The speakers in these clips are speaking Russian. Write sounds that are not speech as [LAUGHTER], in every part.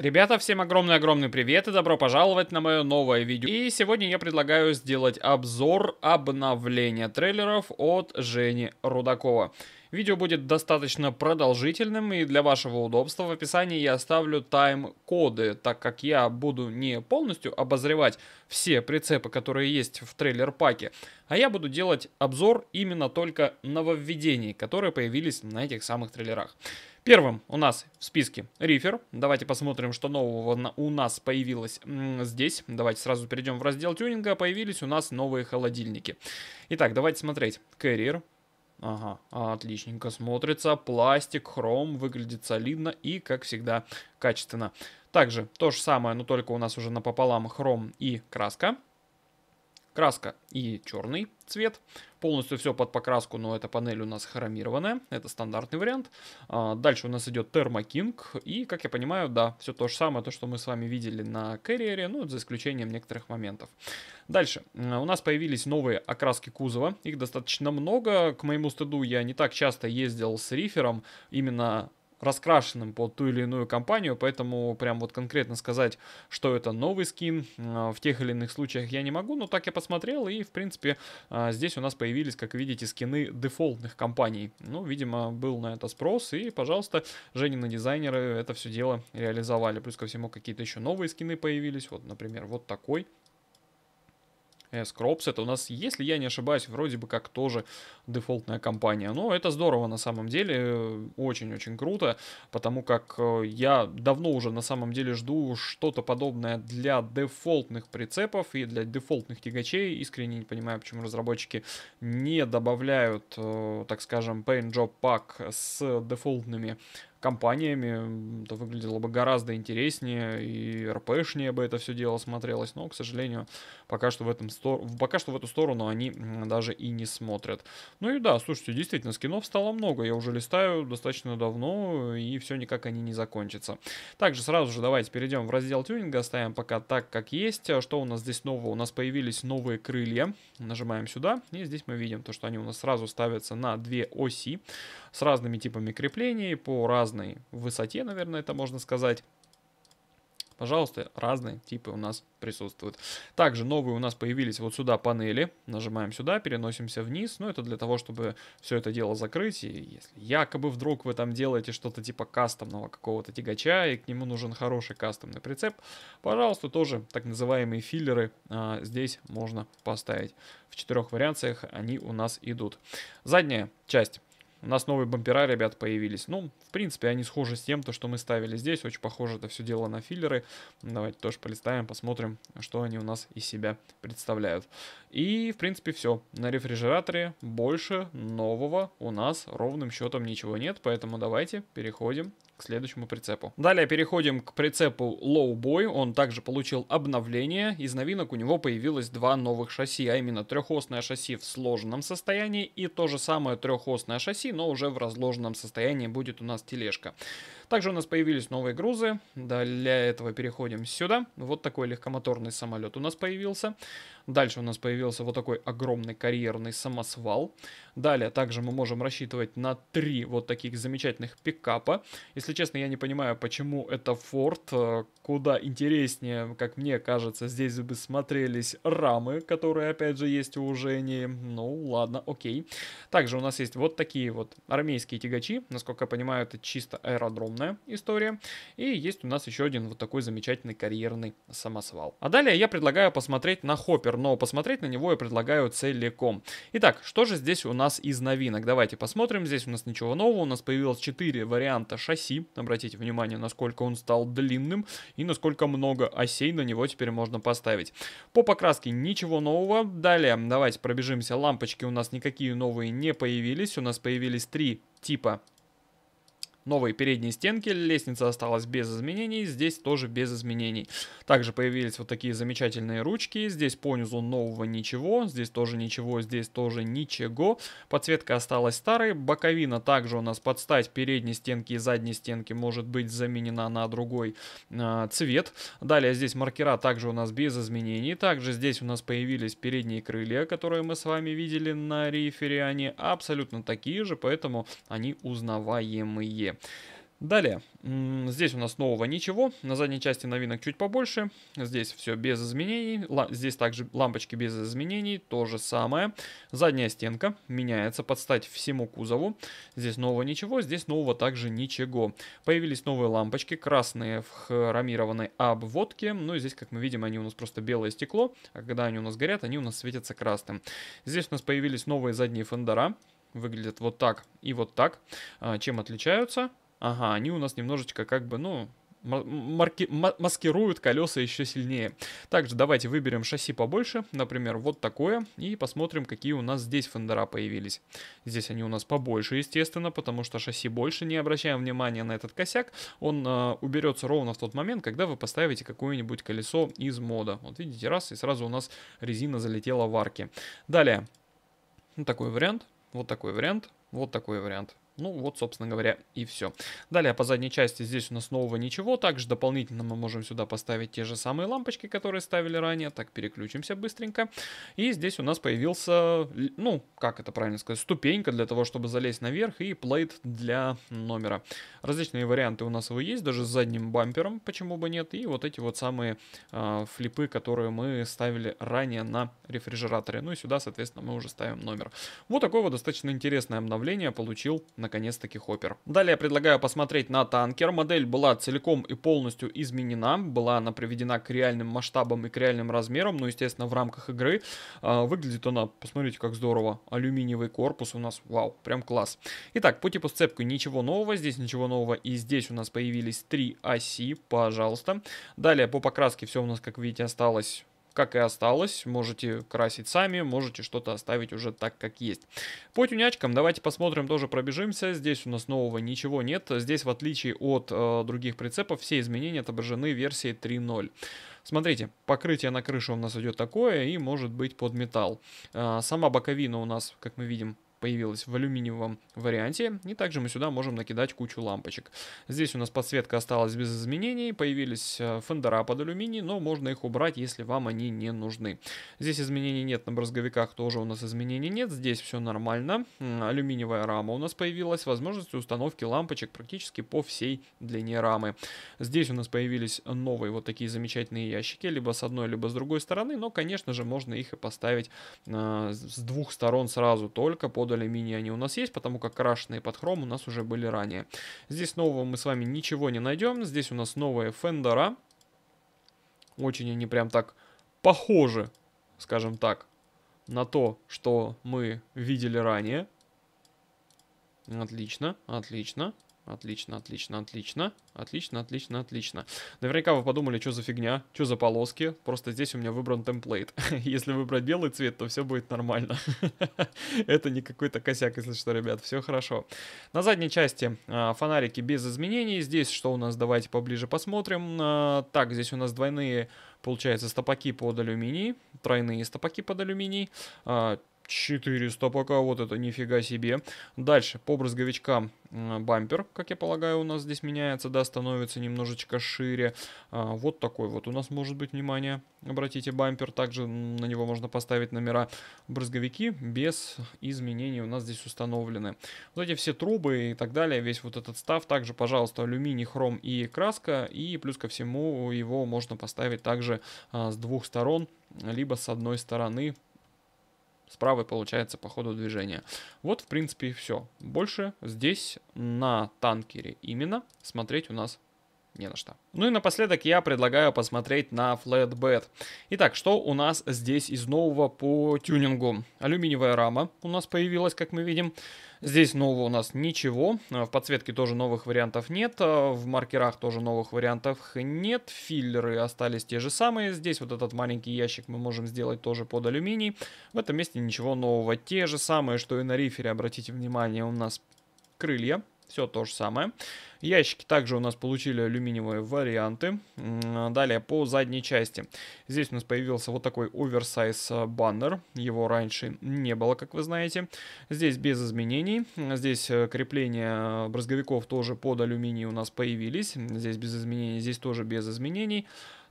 Ребята, всем огромный-огромный привет и добро пожаловать на мое новое видео. И сегодня я предлагаю сделать обзор обновления трейлеров от Жени Рудакова. Видео будет достаточно продолжительным, и для вашего удобства в описании я оставлю тайм-коды, так как я буду не полностью обозревать все прицепы, которые есть в трейлер-паке, а я буду делать обзор именно только нововведений, которые появились на этих самых трейлерах. Первым у нас в списке рифер. Давайте посмотрим, что нового у нас появилось здесь. Давайте сразу перейдем в раздел тюнинга. Появились у нас новые холодильники. Итак, давайте смотреть. Carrier, Ага, отличненько смотрится. Пластик, хром, выглядит солидно и, как всегда, качественно. Также то же самое, но только у нас уже напополам хром и краска. Краска и черный цвет. Полностью все под покраску, но эта панель у нас хромированная. Это стандартный вариант. А, дальше у нас идет термокинг. И, как я понимаю, да, все то же самое, то, что мы с вами видели на Carrier, ну, за исключением некоторых моментов. Дальше. У нас появились новые окраски кузова. Их достаточно много. К моему стыду я не так часто ездил с рифером именно раскрашенным под ту или иную компанию, поэтому прям вот конкретно сказать, что это новый скин, а, в тех или иных случаях я не могу, но так я посмотрел, и в принципе а, здесь у нас появились, как видите, скины дефолтных компаний. Ну, видимо, был на это спрос, и, пожалуйста, Женины дизайнеры это все дело реализовали. Плюс ко всему какие-то еще новые скины появились, вот, например, вот такой Scrops. Это у нас, если я не ошибаюсь, вроде бы как тоже дефолтная компания. Но это здорово на самом деле, э, очень-очень круто, потому как э, я давно уже на самом деле жду что-то подобное для дефолтных прицепов и для дефолтных тягачей. Искренне не понимаю, почему разработчики не добавляют, э, так скажем, Paint Job Pack с дефолтными компаниями, это выглядело бы гораздо интереснее, и РПшнее бы это все дело смотрелось, но, к сожалению, пока что в, этом стор... пока что в эту сторону они даже и не смотрят. Ну и да, слушайте, действительно, скинов стало много, я уже листаю достаточно давно, и все никак они не закончатся. Также сразу же давайте перейдем в раздел тюнинга, оставим пока так, как есть. Что у нас здесь нового? У нас появились новые крылья, нажимаем сюда, и здесь мы видим то, что они у нас сразу ставятся на две оси с разными типами креплений, по разному разной высоте, наверное, это можно сказать. Пожалуйста, разные типы у нас присутствуют. Также новые у нас появились вот сюда панели. Нажимаем сюда, переносимся вниз. Но ну, это для того, чтобы все это дело закрыть. И если якобы вдруг вы там делаете что-то типа кастомного какого-то тягача, и к нему нужен хороший кастомный прицеп, пожалуйста, тоже так называемые филлеры а, здесь можно поставить. В четырех вариациях они у нас идут. Задняя часть у нас новые бампера, ребят, появились. Ну, в принципе, они схожи с тем, то, что мы ставили здесь. Очень похоже это все дело на филлеры. Давайте тоже полистаем, посмотрим, что они у нас из себя представляют. И, в принципе, все. На рефрижераторе больше нового у нас ровным счетом ничего нет. Поэтому давайте переходим к следующему прицепу. Далее переходим к прицепу Lowboy. Он также получил обновление. Из новинок у него появилось два новых шасси, а именно трехосное шасси в сложенном состоянии и то же самое трехосное шасси, но уже в разложенном состоянии будет у нас тележка. Также у нас появились новые грузы. Для этого переходим сюда. Вот такой легкомоторный самолет у нас появился. Дальше у нас появился вот такой огромный карьерный самосвал. Далее также мы можем рассчитывать на три вот таких замечательных пикапа. Если честно, я не понимаю, почему это Ford. Э, куда интереснее, как мне кажется, здесь бы смотрелись рамы, которые, опять же, есть у Жени. Ну, ладно, окей. Также у нас есть вот такие вот армейские тягачи. Насколько я понимаю, это чисто аэродромная история. И есть у нас еще один вот такой замечательный карьерный самосвал. А далее я предлагаю посмотреть на хоппер, но посмотреть на него я предлагаю целиком. Итак, что же здесь у нас нас из новинок. Давайте посмотрим, здесь у нас ничего нового, у нас появилось 4 варианта шасси, обратите внимание, насколько он стал длинным и насколько много осей на него теперь можно поставить. По покраске ничего нового, далее давайте пробежимся, лампочки у нас никакие новые не появились, у нас появились 3 типа Новые передние стенки, лестница осталась без изменений, здесь тоже без изменений. Также появились вот такие замечательные ручки, здесь по низу нового ничего, здесь тоже ничего, здесь тоже ничего. Подсветка осталась старой, боковина также у нас под стать передней стенки и задней стенки может быть заменена на другой э, цвет. Далее здесь маркера также у нас без изменений, также здесь у нас появились передние крылья, которые мы с вами видели на рифере, они абсолютно такие же, поэтому они узнаваемые. Далее, здесь у нас нового ничего, на задней части новинок чуть побольше, здесь все без изменений, здесь также лампочки без изменений, то же самое. Задняя стенка меняется под стать всему кузову, здесь нового ничего, здесь нового также ничего. Появились новые лампочки, красные в хромированной обводке, ну и здесь, как мы видим, они у нас просто белое стекло, а когда они у нас горят, они у нас светятся красным. Здесь у нас появились новые задние фендера, выглядят вот так и вот так. А, чем отличаются? Ага, они у нас немножечко как бы, ну, марки, маскируют колеса еще сильнее. Также давайте выберем шасси побольше, например, вот такое, и посмотрим, какие у нас здесь фендера появились. Здесь они у нас побольше, естественно, потому что шасси больше, не обращаем внимания на этот косяк, он э, а, уберется ровно в тот момент, когда вы поставите какое-нибудь колесо из мода. Вот видите, раз, и сразу у нас резина залетела в арки. Далее, ну, такой вариант, вот такой вариант, вот такой вариант. Ну вот, собственно говоря, и все. Далее по задней части здесь у нас нового ничего. Также дополнительно мы можем сюда поставить те же самые лампочки, которые ставили ранее. Так, переключимся быстренько. И здесь у нас появился, ну, как это правильно сказать, ступенька для того, чтобы залезть наверх и плейт для номера. Различные варианты у нас его есть, даже с задним бампером, почему бы нет. И вот эти вот самые э, флипы, которые мы ставили ранее на рефрижераторе. Ну и сюда, соответственно, мы уже ставим номер. Вот такое вот достаточно интересное обновление получил на наконец-таки Хоппер. Далее предлагаю посмотреть на танкер. Модель была целиком и полностью изменена. Была она приведена к реальным масштабам и к реальным размерам, ну, естественно, в рамках игры. А, выглядит она, посмотрите, как здорово. Алюминиевый корпус у нас, вау, прям класс. Итак, по типу сцепки ничего нового, здесь ничего нового, и здесь у нас появились три оси, пожалуйста. Далее по покраске все у нас, как видите, осталось как и осталось. Можете красить сами, можете что-то оставить уже так, как есть. По тюнячкам давайте посмотрим, тоже пробежимся. Здесь у нас нового ничего нет. Здесь, в отличие от э, других прицепов, все изменения отображены в версии 3.0. Смотрите, покрытие на крышу у нас идет такое и может быть под металл. Э, сама боковина у нас, как мы видим, появилась в алюминиевом варианте. И также мы сюда можем накидать кучу лампочек. Здесь у нас подсветка осталась без изменений. Появились э, фендера под алюминий, но можно их убрать, если вам они не нужны. Здесь изменений нет на брызговиках, тоже у нас изменений нет. Здесь все нормально. Алюминиевая рама у нас появилась. Возможность установки лампочек практически по всей длине рамы. Здесь у нас появились новые вот такие замечательные ящики, либо с одной, либо с другой стороны. Но, конечно же, можно их и поставить э, с двух сторон сразу, только под модуля мини они у нас есть, потому как крашеные под хром у нас уже были ранее. Здесь нового мы с вами ничего не найдем. Здесь у нас новые фендера. Очень они прям так похожи, скажем так, на то, что мы видели ранее. Отлично, отлично. Отлично, отлично, отлично. Отлично, отлично, отлично. Наверняка вы подумали, что за фигня, что за полоски. Просто здесь у меня выбран темплейт. [LAUGHS] Если выбрать белый цвет, то все будет нормально. [LAUGHS] Это не какой-то косяк, если что, ребят. Все хорошо. На задней части а, фонарики без изменений. Здесь что у нас? Давайте поближе посмотрим. А, так, здесь у нас двойные получается стопаки под алюминий, тройные стопаки под алюминий. А, 400 пока, вот это нифига себе. Дальше, по брызговичкам бампер, как я полагаю, у нас здесь меняется, да, становится немножечко шире. А, вот такой вот у нас может быть, внимание, обратите, бампер. Также на него можно поставить номера брызговики без изменений у нас здесь установлены. Вот эти все трубы и так далее, весь вот этот став, также, пожалуйста, алюминий, хром и краска. И плюс ко всему его можно поставить также а, с двух сторон, либо с одной стороны с правой получается по ходу движения. Вот, в принципе, и все. Больше здесь на танкере именно смотреть у нас не на что. Ну и напоследок я предлагаю посмотреть на Flatbed. Итак, что у нас здесь из нового по тюнингу? Алюминиевая рама у нас появилась, как мы видим. Здесь нового у нас ничего. А, в подсветке тоже новых вариантов нет. А, в маркерах тоже новых вариантов нет. Филлеры остались те же самые. Здесь вот этот маленький ящик мы можем сделать тоже под алюминий. В этом месте ничего нового. Те же самые, что и на рифере, обратите внимание, у нас крылья все то же самое. Ящики также у нас получили алюминиевые варианты. Далее по задней части. Здесь у нас появился вот такой оверсайз э, баннер. Его раньше не было, как вы знаете. Здесь без изменений. Здесь э, крепления брызговиков тоже под алюминий у нас появились. Здесь без изменений, здесь тоже без изменений.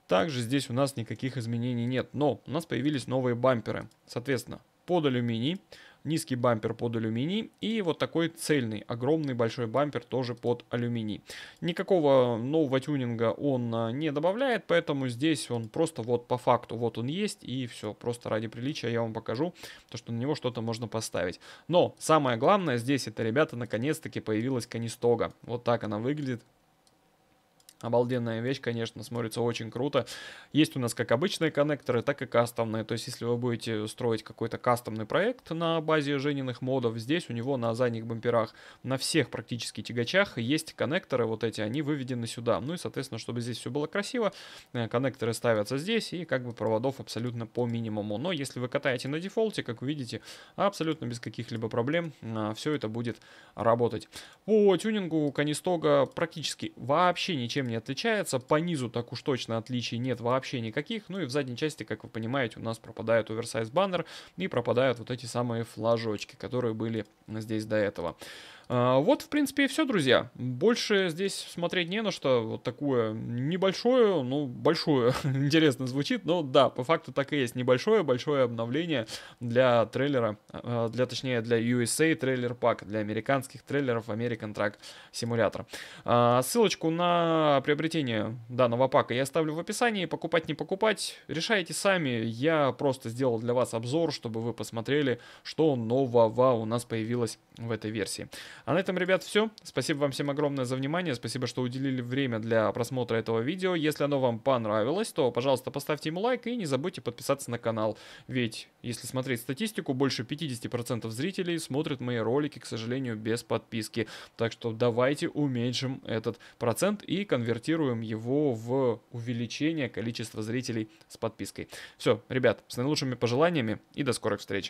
Также здесь у нас никаких изменений нет, но у нас появились новые бамперы. Соответственно, под алюминий низкий бампер под алюминий и вот такой цельный, огромный большой бампер тоже под алюминий. Никакого нового тюнинга он а, не добавляет, поэтому здесь он просто вот по факту, вот он есть и все, просто ради приличия я вам покажу, то что на него что-то можно поставить. Но самое главное здесь это, ребята, наконец-таки появилась канистога. Вот так она выглядит. Обалденная вещь, конечно, смотрится очень круто. Есть у нас как обычные коннекторы, так и кастомные. То есть, если вы будете строить какой-то кастомный проект на базе Жениных модов, здесь у него на задних бамперах на всех практически тягачах есть коннекторы вот эти, они выведены сюда. Ну и, соответственно, чтобы здесь все было красиво, э, коннекторы ставятся здесь и как бы проводов абсолютно по минимуму. Но если вы катаете на дефолте, как видите, абсолютно без каких-либо проблем э, все это будет работать. По тюнингу Канистога практически вообще ничем не отличается. По низу так уж точно отличий нет вообще никаких. Ну и в задней части, как вы понимаете, у нас пропадает оверсайз баннер и пропадают вот эти самые флажочки, которые были здесь до этого. А, вот, в принципе, и все, друзья. Больше здесь смотреть не на что. Вот такое небольшое, ну, большое, [LAUGHS] интересно звучит, но да, по факту так и есть. Небольшое, большое обновление для трейлера, а, для, точнее, для USA трейлер пак, для американских трейлеров American Track Simulator. А, ссылочку на приобретение данного пака я оставлю в описании. Покупать, не покупать, решайте сами. Я просто сделал для вас обзор, чтобы вы посмотрели, что нового у нас появилось в этой версии. А на этом, ребят, все. Спасибо вам всем огромное за внимание. Спасибо, что уделили время для просмотра этого видео. Если оно вам понравилось, то, пожалуйста, поставьте ему лайк и не забудьте подписаться на канал. Ведь, если смотреть статистику, больше 50% зрителей смотрят мои ролики, к сожалению, без подписки. Так что давайте уменьшим этот процент и конвертируем его в увеличение количества зрителей с подпиской. Все, ребят, с наилучшими пожеланиями и до скорых встреч.